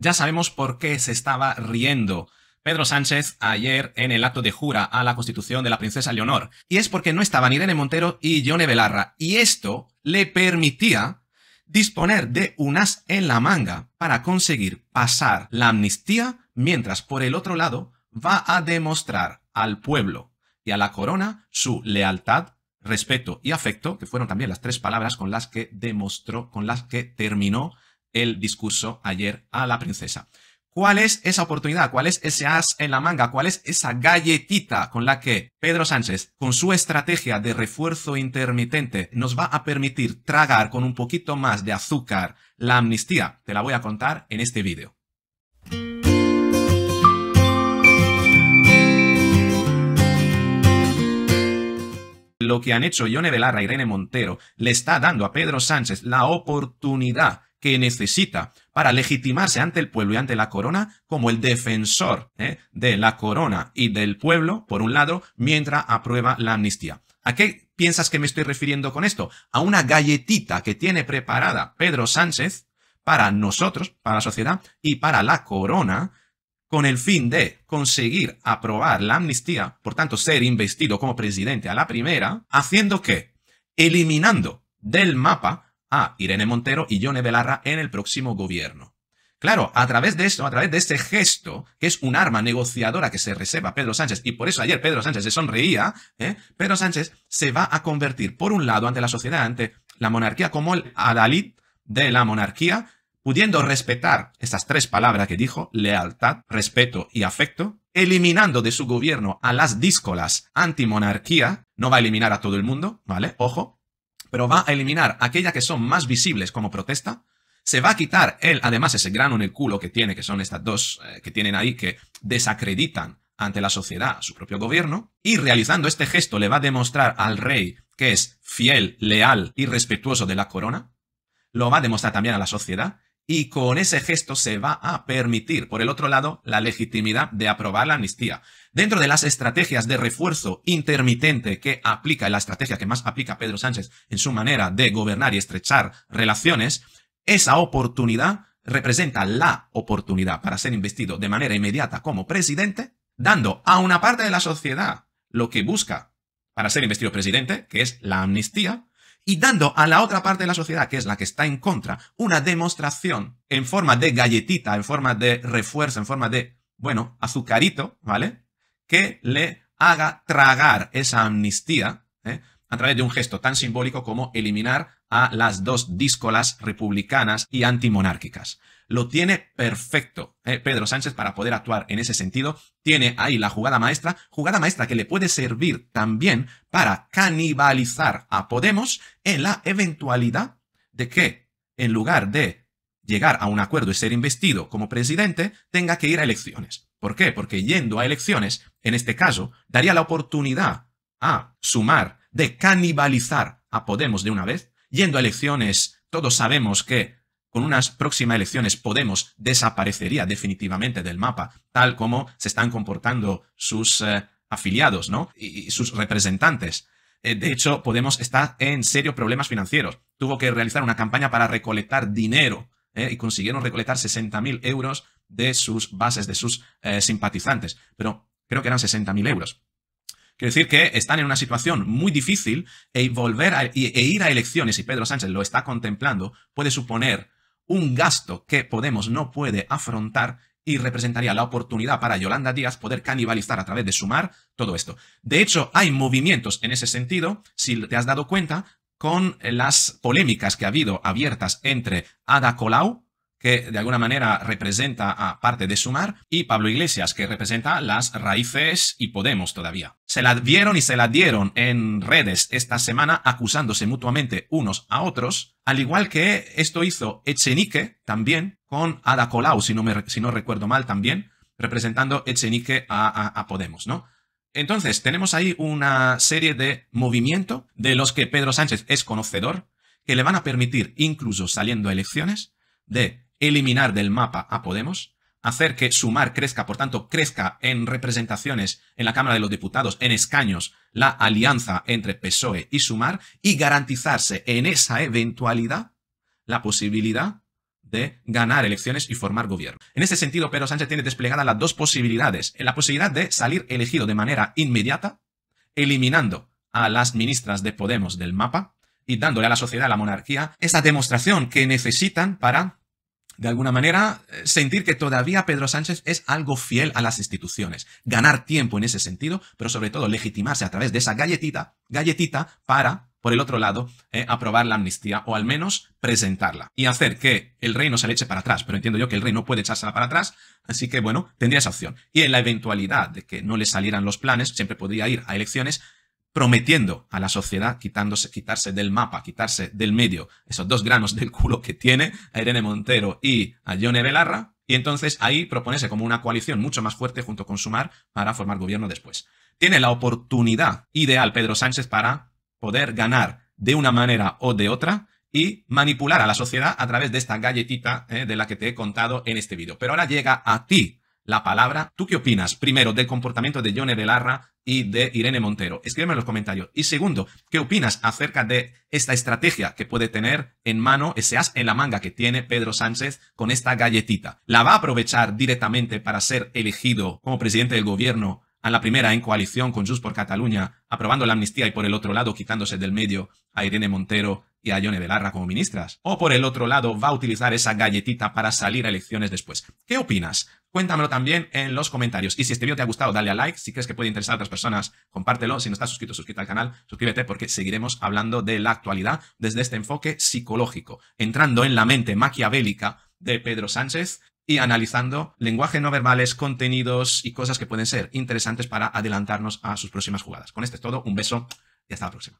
Ya sabemos por qué se estaba riendo Pedro Sánchez ayer en el acto de jura a la constitución de la princesa Leonor. Y es porque no estaban Irene Montero y Johnny Belarra. Y esto le permitía disponer de unas en la manga para conseguir pasar la amnistía, mientras por el otro lado va a demostrar al pueblo y a la corona su lealtad, respeto y afecto, que fueron también las tres palabras con las que demostró, con las que terminó el discurso ayer a la princesa. ¿Cuál es esa oportunidad? ¿Cuál es ese as en la manga? ¿Cuál es esa galletita con la que Pedro Sánchez, con su estrategia de refuerzo intermitente, nos va a permitir tragar con un poquito más de azúcar la amnistía? Te la voy a contar en este vídeo. Lo que han hecho Yone Belarra y Irene Montero le está dando a Pedro Sánchez la oportunidad que necesita para legitimarse ante el pueblo y ante la corona como el defensor ¿eh? de la corona y del pueblo, por un lado, mientras aprueba la amnistía. ¿A qué piensas que me estoy refiriendo con esto? A una galletita que tiene preparada Pedro Sánchez para nosotros, para la sociedad y para la corona, con el fin de conseguir aprobar la amnistía, por tanto ser investido como presidente a la primera, haciendo que, eliminando del mapa a Irene Montero y Yone Belarra en el próximo gobierno. Claro, a través de esto, a través de este gesto, que es un arma negociadora que se reserva Pedro Sánchez, y por eso ayer Pedro Sánchez se sonreía, ¿eh? Pedro Sánchez se va a convertir, por un lado, ante la sociedad, ante la monarquía, como el adalid de la monarquía, pudiendo respetar estas tres palabras que dijo, lealtad, respeto y afecto, eliminando de su gobierno a las díscolas antimonarquía, no va a eliminar a todo el mundo, ¿vale? Ojo, pero va a eliminar aquellas que son más visibles como protesta. Se va a quitar él, además, ese grano en el culo que tiene, que son estas dos eh, que tienen ahí, que desacreditan ante la sociedad a su propio gobierno. Y realizando este gesto le va a demostrar al rey que es fiel, leal y respetuoso de la corona. Lo va a demostrar también a la sociedad. Y con ese gesto se va a permitir, por el otro lado, la legitimidad de aprobar la amnistía. Dentro de las estrategias de refuerzo intermitente que aplica, la estrategia que más aplica Pedro Sánchez en su manera de gobernar y estrechar relaciones, esa oportunidad representa la oportunidad para ser investido de manera inmediata como presidente, dando a una parte de la sociedad lo que busca para ser investido presidente, que es la amnistía, y dando a la otra parte de la sociedad, que es la que está en contra, una demostración en forma de galletita, en forma de refuerzo, en forma de, bueno, azucarito, ¿vale? que le haga tragar esa amnistía ¿eh? a través de un gesto tan simbólico como eliminar a las dos díscolas republicanas y antimonárquicas. Lo tiene perfecto ¿eh? Pedro Sánchez para poder actuar en ese sentido. Tiene ahí la jugada maestra, jugada maestra que le puede servir también para canibalizar a Podemos en la eventualidad de que, en lugar de llegar a un acuerdo y ser investido como presidente, tenga que ir a elecciones. ¿Por qué? Porque yendo a elecciones en este caso, daría la oportunidad a sumar de canibalizar a Podemos de una vez, yendo a elecciones, todos sabemos que con unas próximas elecciones Podemos desaparecería definitivamente del mapa, tal como se están comportando sus eh, afiliados, ¿no? Y, sus representantes. Eh, de hecho, Podemos está en serios problemas financieros. Tuvo que realizar una campaña para recolectar dinero eh, y consiguieron recolectar 60.000 euros de sus bases, de sus simpatizantes. Pero creo que eran 60.000 euros. Quiero decir que están en una situación muy difícil e volver e, e ir a elecciones, y Pedro Sánchez lo está contemplando, puede suponer un gasto que Podemos no puede afrontar y representaría la oportunidad para Yolanda Díaz poder canibalizar a través de sumar todo esto. De hecho, hay movimientos en ese sentido, si te has dado cuenta, con las polémicas que ha habido abiertas entre Ada Colau, que de alguna manera representa a parte de Sumar, y Pablo Iglesias, que representa las raíces y Podemos todavía. Se la vieron y se la dieron en redes esta semana acusándose mutuamente unos a otros, al igual que esto hizo Echenique también, con Ada Colau, si no, si no recuerdo mal también, representando Echenique a, Podemos, ¿no? Entonces, tenemos ahí una serie de movimientos de los que Pedro Sánchez es conocedor, que le van a permitir, incluso saliendo a elecciones, de eliminar del mapa a Podemos, hacer que sumar crezca, por tanto, crezca en representaciones en la Cámara de los Diputados, en escaños, la alianza entre PSOE y sumar y garantizarse en esa eventualidad la posibilidad de ganar elecciones y formar gobierno. En este sentido, Pedro Sánchez tiene desplegadas las dos posibilidades. La posibilidad de salir elegido de manera inmediata, eliminando a las ministras de Podemos del mapa y dándole a la sociedad, a la monarquía, esa demostración que necesitan para de alguna manera, eh, sentir que todavía Pedro Sánchez es algo fiel a las instituciones, ganar tiempo en ese sentido, pero sobre todo legitimarse a través de esa galletita, galletita para, por el otro lado, eh, aprobar la amnistía o al menos presentarla y hacer que el rey no se le eche para atrás, pero entiendo yo que el rey no puede echársela para atrás, así que bueno, tendría esa opción. Y en la eventualidad de que no le salieran los planes, siempre podría ir a elecciones prometiendo a la sociedad quitándose, quitarse del mapa, quitarse del medio esos dos granos del culo que tiene a Irene Montero y a Johnny Belarra, y entonces ahí proponerse como una coalición mucho más fuerte junto con Sumar para formar gobierno después. Tiene la oportunidad ideal Pedro Sánchez para poder ganar de una manera o de otra y manipular a la sociedad a través de esta galletita eh, de la que te he contado en este vídeo. Pero ahora llega a ti la palabra. ¿Tú qué opinas, primero, del comportamiento de de Belarra y de Irene Montero? Escríbeme en los comentarios. Y segundo, ¿qué opinas acerca de esta estrategia que puede tener en mano ese as en la manga que tiene Pedro Sánchez con esta galletita? ¿La va a aprovechar directamente para ser elegido como presidente del gobierno a la primera en coalición con Just por Cataluña, aprobando la amnistía y por el otro lado quitándose del medio a Irene Montero y a de Belarra como ministras. O por el otro lado va a utilizar esa galletita para salir a elecciones después. ¿Qué opinas? Cuéntamelo también en los comentarios. Y si este vídeo te ha gustado, dale a like. Si crees que puede interesar a otras personas, compártelo. Si no estás suscrito, suscríbete al canal, suscríbete porque seguiremos hablando de la actualidad desde este enfoque psicológico, entrando en la mente maquiavélica de Pedro Sánchez y analizando lenguaje no verbales, contenidos y cosas que pueden ser interesantes para adelantarnos a sus próximas jugadas. Con esto es todo, un beso y hasta la próxima.